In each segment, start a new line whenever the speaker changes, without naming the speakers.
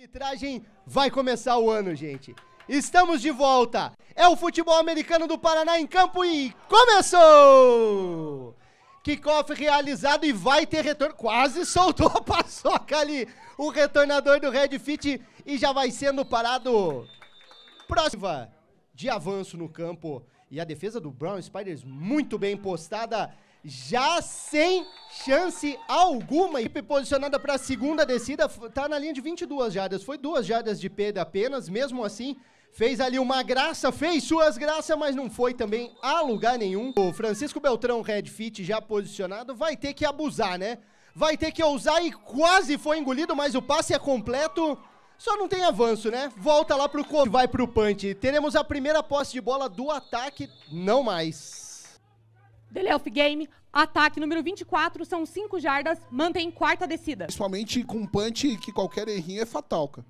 Arbitragem vai começar o ano, gente. Estamos de volta. É o futebol americano do Paraná em campo e começou! Kickoff realizado e vai ter retorno. Quase soltou a paçoca ali. O retornador do Red Fit e já vai sendo parado. Próxima de avanço no campo. E a defesa do Brown Spiders muito bem postada já sem chance alguma. Equipe posicionada para a segunda descida, está na linha de 22 jardas. Foi duas jardas de perda apenas, mesmo assim, fez ali uma graça, fez suas graças, mas não foi também a lugar nenhum. O Francisco Beltrão Red Fit já posicionado vai ter que abusar, né? Vai ter que ousar e quase foi engolido, mas o passe é completo. Só não tem avanço, né? Volta lá pro e vai pro punch. Teremos a primeira posse de bola do
ataque, não mais. The Game, ataque número 24, são 5 jardas, mantém quarta descida. Principalmente com um punch que qualquer errinho é fatal,
cara.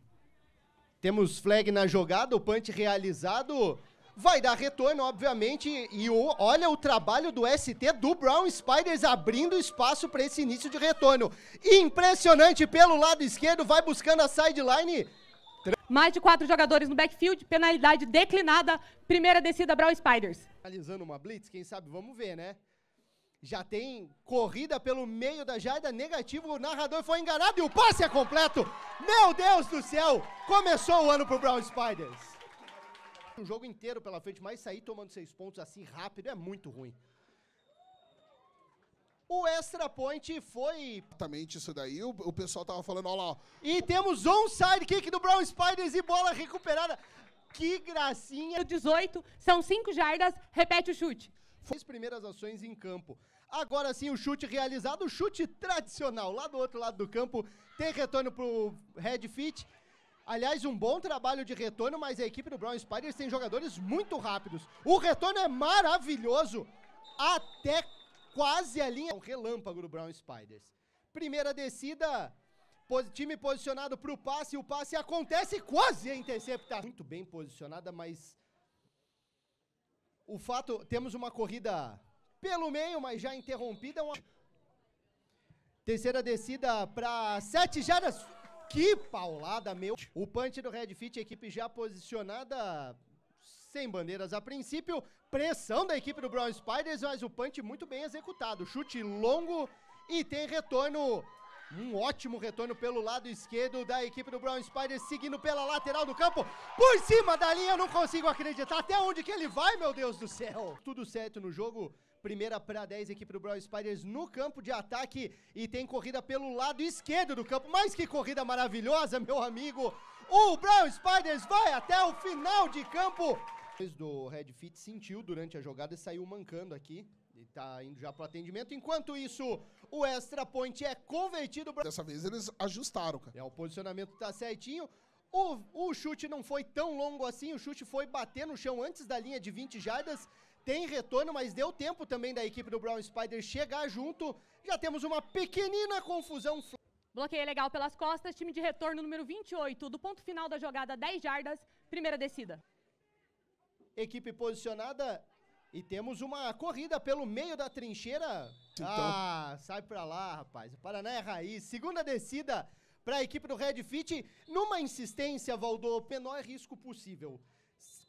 Temos flag na jogada, o punch realizado. Vai dar retorno, obviamente, e o, olha o trabalho do ST do Brown Spiders abrindo
espaço para esse início de retorno. Impressionante pelo lado esquerdo, vai buscando a sideline mais de quatro jogadores no backfield, penalidade declinada, primeira descida Brawl Spiders.
Finalizando uma blitz, quem sabe, vamos ver, né? Já tem corrida pelo meio da Jaida, negativo, o narrador foi enganado e o passe é completo. Meu Deus do céu, começou o ano pro Brown Spiders. Um jogo inteiro pela frente, mas sair tomando seis pontos assim rápido é muito ruim. O extra point foi. Exatamente isso daí. O, o pessoal tava falando, olha lá. Ó. E temos um sidekick do Brown Spiders e bola recuperada. Que gracinha. 18, são 5 jardas, repete o chute. As primeiras ações em campo. Agora sim, o chute realizado, o chute tradicional. Lá do outro lado do campo, tem retorno pro Red Fit. Aliás, um bom trabalho de retorno, mas a equipe do Brown Spiders tem jogadores muito rápidos. O retorno é maravilhoso. Até quase a linha. É um relâmpago do Brown Spiders. Primeira descida, time posicionado para o passe, o passe acontece quase a interceptar. Muito bem posicionada, mas o fato, temos uma corrida pelo meio, mas já interrompida. Uma... Terceira descida para sete jardas. Que paulada, meu. O punch do Red Fit, equipe já posicionada sem bandeiras a princípio. Pressão da equipe do Brown Spiders, mas o punch muito bem executado. Chute longo e tem retorno. Um ótimo retorno pelo lado esquerdo da equipe do Brown Spiders, seguindo pela lateral do campo. Por cima da linha, eu não consigo acreditar até onde que ele vai, meu Deus do céu. Tudo certo no jogo. Primeira para 10, equipe do Brown Spiders no campo de ataque. E tem corrida pelo lado esquerdo do campo. Mas que corrida maravilhosa, meu amigo. O Brown Spiders vai até o final de campo do Red Fit sentiu durante a jogada e saiu mancando aqui. E tá indo já pro atendimento. Enquanto isso, o extra point é convertido. Pra... Dessa vez eles ajustaram, cara. É, o posicionamento tá certinho. O, o, chute não foi tão longo assim, o chute foi bater no chão antes da linha de 20 jardas. Tem retorno, mas deu tempo também da equipe do Brown Spider chegar junto. Já
temos uma pequenina confusão. Bloqueio legal pelas costas, time de retorno número 28, do ponto final da jogada 10 jardas, primeira descida equipe
posicionada. E temos uma corrida pelo meio da trincheira. Então. Ah, sai pra lá, rapaz. O Paraná é raiz. Segunda descida para a equipe do Red Fit. Numa insistência, Valdo, menor risco possível.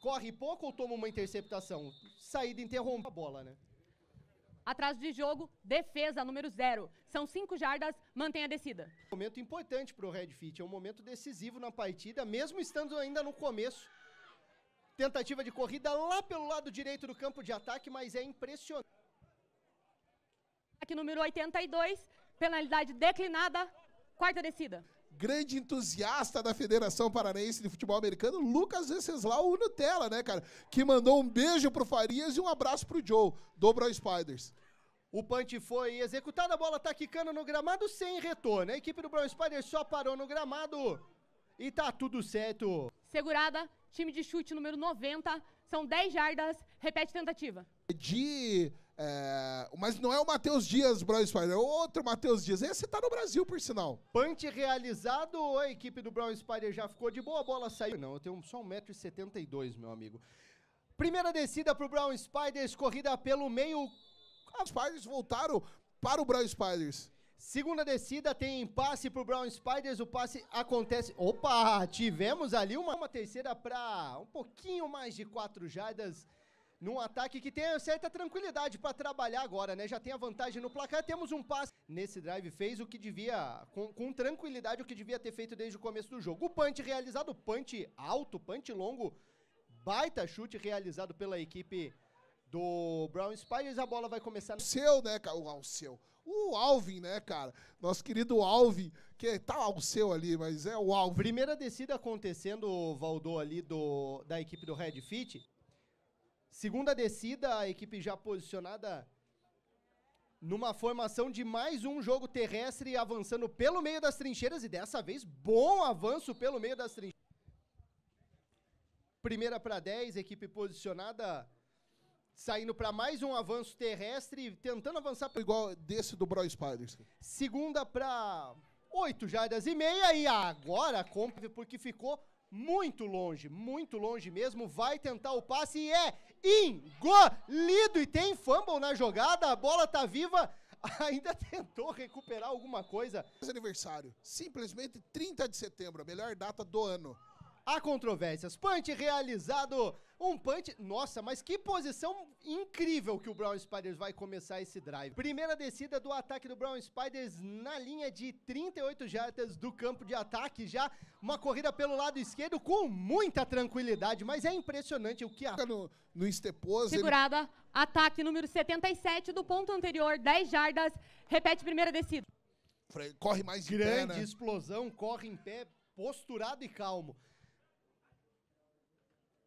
Corre pouco ou toma uma interceptação?
Saída interrompe a bola, né? Atrás de jogo, defesa número zero. São cinco jardas, mantém a descida. Momento importante para o Red Fit, é um momento decisivo na
partida, mesmo estando ainda no começo. Tentativa de corrida lá pelo lado
direito do campo de ataque, mas é impressionante. Aqui número 82, penalidade declinada, quarta descida.
Grande entusiasta da Federação Paranaense de Futebol Americano, Lucas Venceslau Nutella, né, cara? Que mandou um beijo pro Farias e um abraço pro Joe, do Brown Spiders. O punch foi executado, a bola tá quicando no gramado sem retorno. A equipe do Brown Spiders só parou no gramado e tá tudo certo.
Segurada, time de chute número 90, são 10 jardas, repete tentativa.
De. É, mas não é o Matheus Dias, Brown Spider, é outro Matheus Dias. Esse tá no Brasil, por sinal. Punch realizado, a equipe do Brown Spider já ficou de boa, a bola saiu. Não, eu tenho só 1,72m, meu amigo. Primeira descida pro Brown Spiders, corrida pelo meio. Os Spiders voltaram para o Brown Spiders. Segunda descida tem passe pro Brown Spiders, o passe acontece... Opa, tivemos ali uma, uma terceira para um pouquinho mais de quatro jardas num ataque que tem certa tranquilidade para trabalhar agora, né? Já tem a vantagem no placar, temos um passe. Nesse drive fez o que devia, com, com tranquilidade, o que devia ter feito desde o começo do jogo. O punch realizado, punch alto, punch longo, baita chute realizado pela equipe do Brown Spiders. A bola vai começar... No seu, né, o seu o Alvin, né, cara? Nosso querido Alvin, que tá o seu ali, mas é o Alvin. Primeira descida acontecendo, Valdo, ali do, da equipe do Red Fit. Segunda descida, a equipe já posicionada numa formação de mais um jogo terrestre avançando pelo meio das trincheiras e dessa vez bom avanço pelo meio das trincheiras. Primeira para 10, equipe posicionada saindo para mais um avanço terrestre, tentando avançar pra... igual desse do Brawl Spiders. Segunda para oito jardas e meia e agora compre porque ficou muito longe, muito longe mesmo, vai tentar o passe e é engolido e tem fumble na jogada, a bola tá viva, ainda tentou recuperar alguma coisa. Aniversário, simplesmente 30 de setembro, a melhor data do ano. Há controvérsias, punch realizado um punch. Nossa, mas que posição incrível que o Brown Spiders vai começar esse drive. Primeira descida do ataque do Brown Spiders na linha de 38 jardas do campo de ataque. Já uma corrida pelo lado esquerdo com muita tranquilidade, mas é impressionante o que a... No, no Esteposo. Segurada,
ele... ataque número 77 do ponto anterior, 10 jardas, repete primeira descida.
Corre mais Grande Grande né? explosão, corre em pé, posturado e calmo.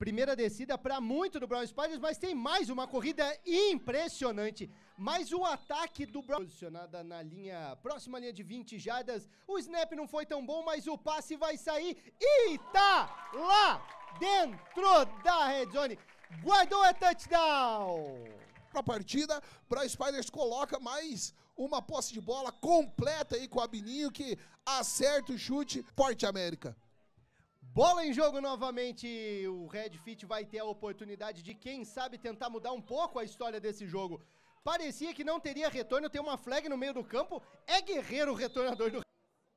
Primeira descida para muito do Brown Spiders, mas tem mais uma corrida impressionante. Mais um ataque do Brown. Posicionada na linha, próxima linha de 20 jardas. O snap não foi tão bom, mas o passe vai sair e tá lá dentro da red zone. Guardou a touchdown. Para partida, Brown Spiders coloca mais uma posse de bola completa aí com o Abinho que acerta o chute. Forte América. Bola em jogo novamente. O Red Fit vai ter a oportunidade de, quem sabe, tentar mudar um pouco a história desse jogo. Parecia que não teria retorno, tem uma flag no meio do campo.
É guerreiro o retornador do.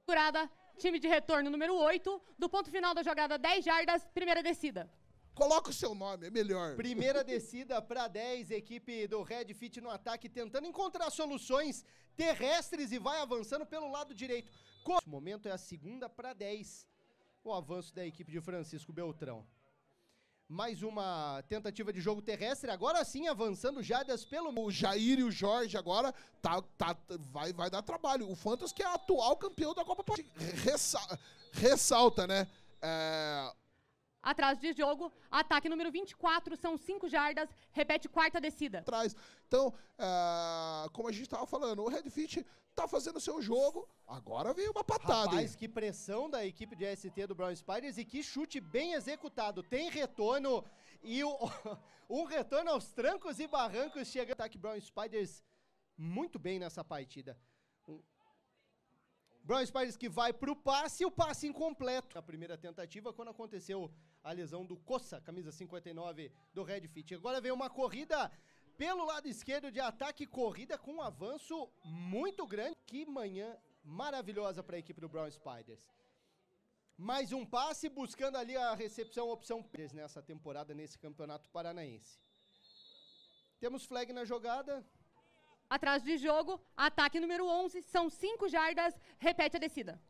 Curada, time de retorno número 8, do ponto final da jogada 10 jardas, primeira descida. Coloca o seu nome, é melhor. Primeira descida
para 10, equipe do Red Fit no ataque, tentando encontrar soluções terrestres e vai avançando pelo lado direito. O Esse momento é a segunda para 10 o avanço da equipe de Francisco Beltrão. Mais uma tentativa de jogo terrestre, agora sim avançando Jadas pelo. O Jair e o Jorge agora tá, tá, vai, vai dar trabalho. O Fantas, que é atual campeão da Copa Ressa... ressalta, né?
É atrás de jogo. Ataque número 24, são 5 jardas. Repete quarta descida. Atrás. Então,
é, como a gente estava falando, o Redfit tá fazendo o seu jogo. Agora veio uma patada. Rapaz, hein? que pressão da equipe de ST do Brown Spiders e que chute bem executado. Tem retorno e o, um retorno aos trancos e barrancos. Chega ataque Brown Spiders muito bem nessa partida. Brown Spiders que vai pro passe e o passe incompleto. A primeira tentativa quando aconteceu a lesão do Coça, camisa 59 do Red Fit. Agora vem uma corrida pelo lado esquerdo de ataque, corrida com um avanço muito grande. Que manhã maravilhosa para a equipe do Brown Spiders. Mais um passe buscando ali a recepção, opção nessa temporada, nesse campeonato paranaense.
Temos flag na jogada, Atrás de jogo, ataque número 11, são 5 jardas, repete a descida.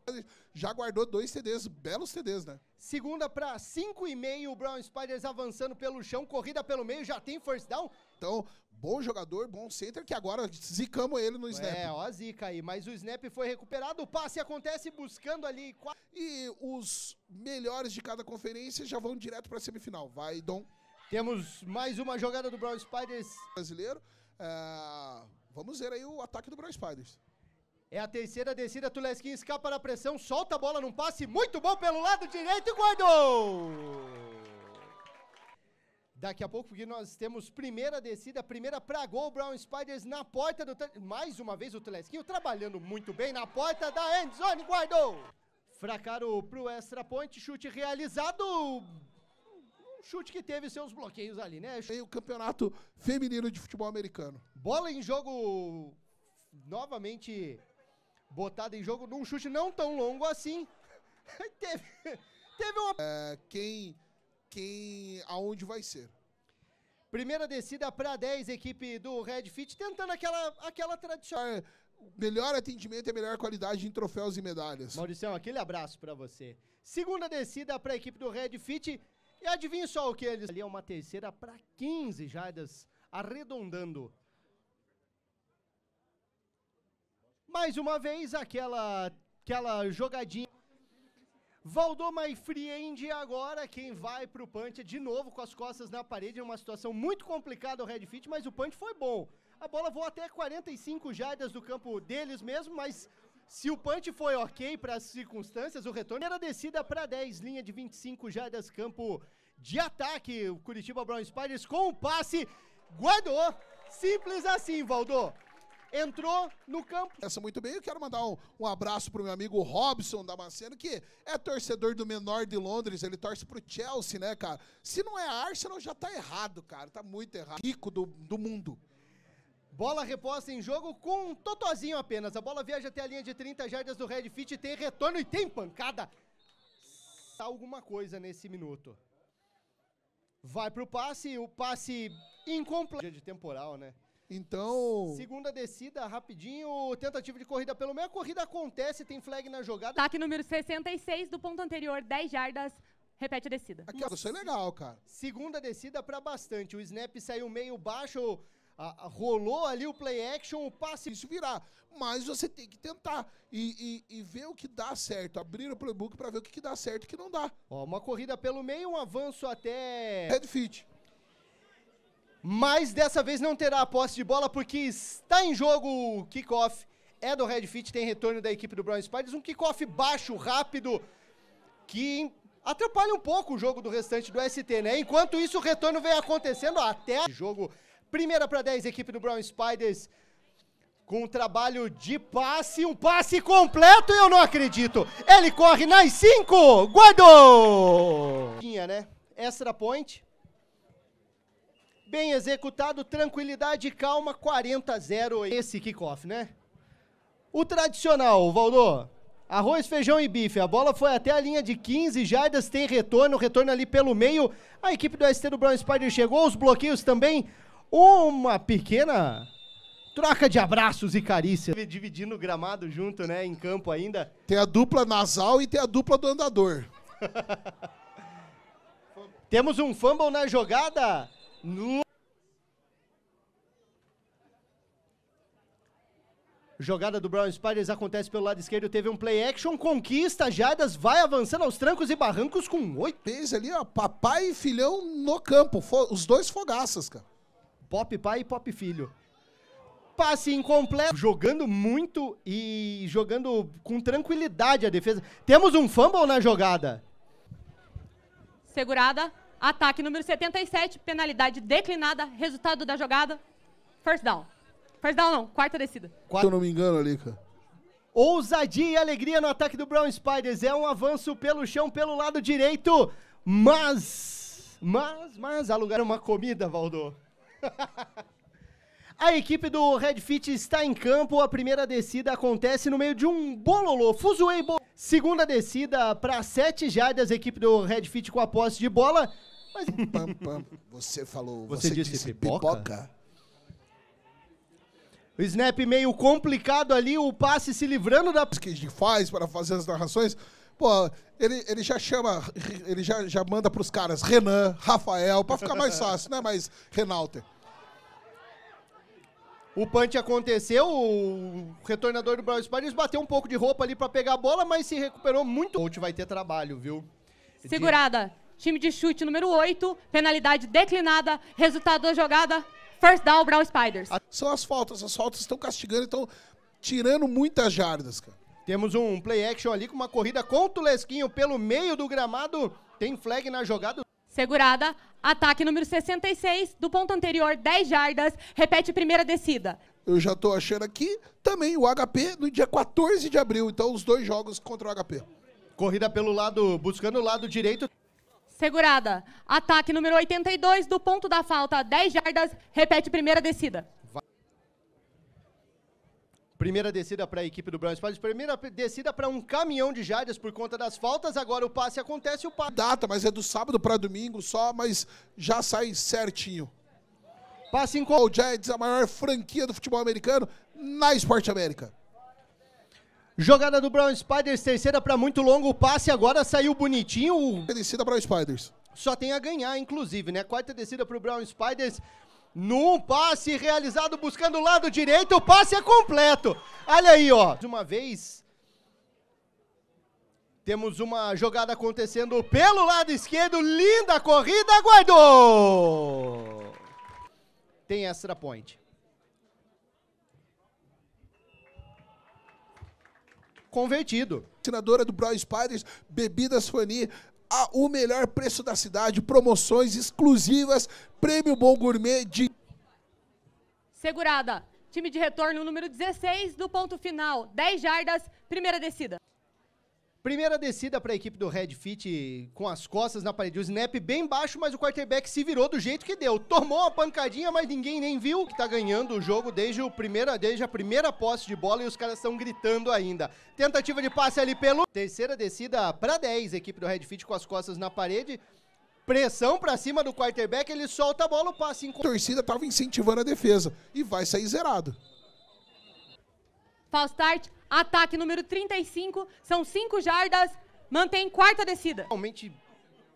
Já guardou dois CDs, belos CDs, né? Segunda para 5 e meio, o Brown Spiders avançando pelo chão, corrida pelo meio, já tem force down. Então, bom jogador, bom center, que agora zicamos ele no snap. É, ó a zica aí, mas o snap foi recuperado, o passe acontece buscando ali... E os melhores de cada conferência já vão direto para a semifinal, vai Dom. Temos mais uma jogada do Brown Spiders. Brasileiro, é, Vamos ver aí o ataque do Brown Spiders. É a terceira descida, Tuleskin escapa da pressão, solta a bola num passe muito bom pelo lado direito e guardou! Daqui a pouco, porque nós temos primeira descida, primeira pra gol, Brown Spiders na porta do... Mais uma vez o Tulesquinho trabalhando muito bem na porta da endzone, guardou! Fracaro pro extra point, chute realizado, chute que teve seus bloqueios ali, né? Tem o campeonato feminino de futebol americano. Bola em jogo novamente botada em jogo num chute não tão longo assim. teve, teve uma. É, quem. Quem. Aonde vai ser? Primeira descida para 10, equipe do Red Fit, tentando aquela, aquela tradicional. É, melhor atendimento e é melhor qualidade em troféus e medalhas. Maurício, aquele abraço para você. Segunda descida para a equipe do Red Fit, e adivinha só o que eles. Ali é uma terceira para 15 jardas, arredondando. Mais uma vez, aquela, aquela jogadinha. Valdoma e Friend agora, quem vai para o punch de novo com as costas na parede, é uma situação muito complicada o Red Fit, mas o punch foi bom. A bola voou até 45 jardas do campo deles mesmo, mas se o punch foi ok para as circunstâncias, o retorno era descida para 10, linha de 25 jardas, campo de ataque. O Curitiba Brown Spiders com o um passe, guardou. Simples assim, Valdo entrou no campo. Essa muito bem, eu quero mandar um, um abraço pro meu amigo Robson Damasceno, que é torcedor do menor de Londres, ele torce pro Chelsea, né, cara? Se não é Arsenal, já tá errado, cara, tá muito errado. Rico do, do mundo. Bola reposta em jogo com um totozinho apenas. A bola viaja até a linha de 30 jardas do Red Fit, tem retorno e tem pancada. Tá alguma coisa nesse minuto. Vai pro passe, o passe incompleto de temporal, né? Então. Segunda descida, rapidinho. Tentativa de corrida pelo meio. A corrida acontece, tem flag na jogada.
Ataque número 66 do ponto anterior, 10 jardas. Repete a descida. Aqui, isso é legal, cara. Segunda descida para bastante. O snap saiu
meio baixo a, a, rolou ali o play action, o passe, isso virar. Mas você tem que tentar e, e, e ver o que dá certo. Abrir o playbook para ver o que, que dá certo e o que não dá. Ó, uma corrida pelo meio, um avanço até. Red Fit. Mas dessa vez não terá a posse de bola porque está em jogo o kickoff. É do Red Fit, tem retorno da equipe do Brown Spiders. Um kickoff baixo, rápido, que atrapalha um pouco o jogo do restante do ST, né? Enquanto isso, o retorno vem acontecendo até jogo Primeira para 10, equipe do Brown Spiders. Com um trabalho de passe, um passe completo, eu não acredito. Ele corre nas 5, guardou! Tinha, né? Extra point. Bem executado, tranquilidade e calma, 40 a 0 esse kickoff, né? O tradicional, Valdo. Arroz, feijão e bife. A bola foi até a linha de 15 jardas, tem retorno, retorno ali pelo meio. A equipe do ST do Brown Spider chegou, os bloqueios também uma pequena troca de abraços e carícias. Dividindo o gramado junto, né? Em campo ainda. Tem a dupla nasal e tem a dupla do andador. Temos um fumble na jogada. No... Jogada do Brown Spiders acontece pelo lado esquerdo. Teve um play action, conquista Jadas, vai avançando aos trancos e barrancos com oito. Fez ali, ó, papai e filhão no campo. Os dois fogaças, cara. Pop pai e pop filho. Passe incompleto, jogando muito e jogando com tranquilidade a defesa. Temos um fumble na jogada.
Segurada, ataque número 77, penalidade declinada, resultado da jogada, first down. First down não, quarta descida. Se eu
não me engano ali, cara. Ousadia e alegria no ataque do Brown Spiders. É um avanço pelo chão, pelo lado direito. Mas, mas, mas, alugar uma comida, Valdo. A equipe do Red Fit está em campo. A primeira descida acontece no meio de um bololô. Fuzuei bol... Segunda descida para sete jardas, equipe do Red Fit com a posse de bola. Mas... Pam, pam. Você falou, você, você disse, disse pipoca? pipoca? O snap meio complicado ali, o passe se livrando da... que a gente faz para fazer as narrações, Pô, ele, ele já chama, ele já, já manda pros caras Renan, Rafael, pra ficar mais fácil, né? Mas Renalter. O punch aconteceu, o retornador do Brawl Spiders bateu um pouco de roupa ali para pegar a bola, mas se recuperou muito. O coach vai ter trabalho, viu?
Segurada. De... Time de chute número 8, penalidade declinada, resultado da jogada, first down Brawl Spiders.
São as faltas, as faltas estão castigando, estão tirando muitas jardas, cara. Temos um play action ali com uma corrida com o Tulesquinho pelo meio do gramado.
Tem flag na jogada. Segurada. Ataque número 66 do ponto anterior, 10 jardas. Repete primeira descida. Eu já tô achando aqui também o HP no
dia 14 de abril. Então, os dois jogos contra o HP. Corrida pelo lado, buscando o lado
direito. Segurada. Ataque número 82 do ponto da falta, 10 jardas. Repete primeira descida.
Primeira descida para a equipe do Brown Spiders. Primeira descida para um caminhão de jardas por conta das faltas. Agora o passe acontece, o passe... Data, mas é do sábado para domingo só, mas já sai certinho. Passe em qual? O Giants, a maior franquia do futebol americano na Esporte América. Jogada do Brown Spiders, terceira para muito longo, o passe agora saiu bonitinho. Descida para o Spiders. Só tem a ganhar, inclusive, né? Quarta descida para o Brown Spiders. Num passe realizado buscando o lado direito, o passe é completo. Olha aí, ó. Mais uma vez, temos uma jogada acontecendo pelo lado esquerdo. Linda corrida, guardou! Tem extra point. Convertido. Assinadora do Brawl Spiders, Bebidas Fani, a, o melhor preço da cidade, promoções exclusivas, prêmio Bom Gourmet de
Segurada. Time de retorno número 16 do ponto final. 10 jardas, primeira descida.
Primeira descida para a equipe do Red Fit com as costas na parede. O snap bem baixo, mas o quarterback se virou do jeito que deu. Tomou uma pancadinha, mas ninguém nem viu que está ganhando o jogo desde, o primeira, desde a primeira posse de bola e os caras estão gritando ainda. Tentativa de passe ali pelo. Terceira descida para 10, equipe do Red Fit com as costas na parede pressão para cima do quarterback, ele solta a bola, o passe em... A torcida estava incentivando a defesa e vai sair zerado.
False start, ataque número 35, são 5 jardas, mantém quarta descida. Realmente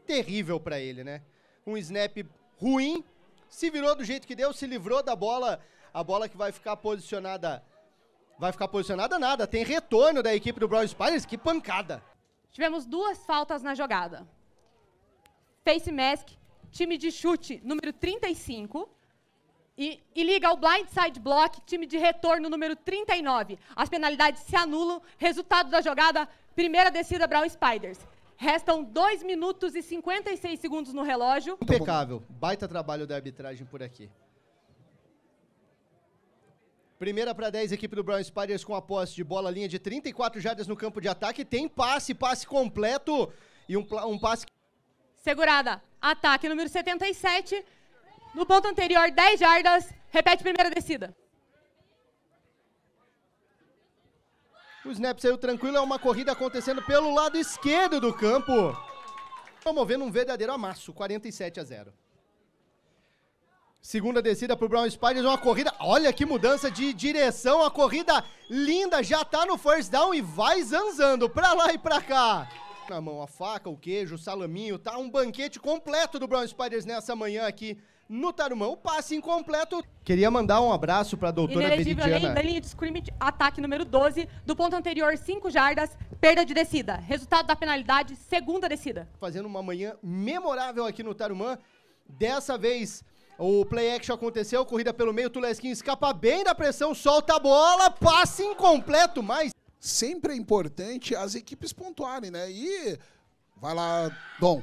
terrível para ele, né? Um snap ruim, se virou do jeito que deu, se livrou da bola, a bola que vai ficar posicionada... Vai ficar posicionada nada, tem retorno da equipe do Brawl Spiders, que pancada!
Tivemos duas faltas na jogada face mask, time de chute número 35. E, e liga ao blindside block, time de retorno número 39. As penalidades se anulam. Resultado da jogada: primeira descida, Brown Spiders. Restam 2 minutos e 56 segundos no relógio.
Impecável. Baita trabalho da arbitragem por aqui. Primeira para 10, equipe do Brown Spiders com a posse de bola, linha de 34 jardas no campo de ataque. Tem passe, passe completo e um, um passe
Segurada. Ataque número 77. No ponto anterior, 10 jardas. Repete primeira descida.
O snap saiu tranquilo, é uma corrida acontecendo pelo lado esquerdo do campo. Promovendo um verdadeiro amasso, 47 a 0. Segunda descida para o Brown Spiders, uma corrida... Olha que mudança de direção, a corrida linda, já está no first down e vai zanzando para lá e para cá na mão a faca, o queijo, o salaminho, tá? Um banquete completo do Brown Spiders nessa manhã aqui no Tarumã o Passe
incompleto.
Queria mandar um abraço pra doutora Inelegível Veridiana. da
linha de scrimmage, ataque número 12, do ponto anterior, 5 jardas, perda de descida. Resultado da penalidade, segunda descida. Fazendo
uma manhã memorável aqui no Tarumã. Dessa vez, o play action aconteceu, corrida pelo meio, Tuleskin escapa bem da pressão, solta a bola, passe incompleto, mas sempre é importante as equipes pontuarem, né? E vai lá, Dom.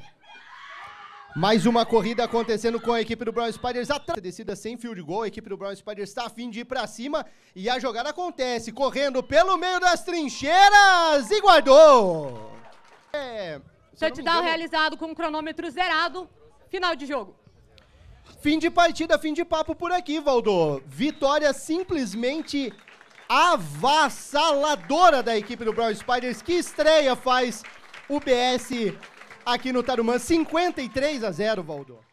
Mais uma corrida acontecendo com a equipe do Brown Spiders atrás. Descida sem field goal, a equipe do Brown Spiders está a fim de ir para cima e a jogada acontece, correndo pelo meio das trincheiras e guardou. É, Touchdown realizado
com o cronômetro zerado, final de jogo.
Fim de partida, fim de papo por aqui, Valdo. Vitória simplesmente avassaladora da equipe do Brown Spiders, que estreia faz o BS aqui no Tarumã, 53 a 0, Valdo.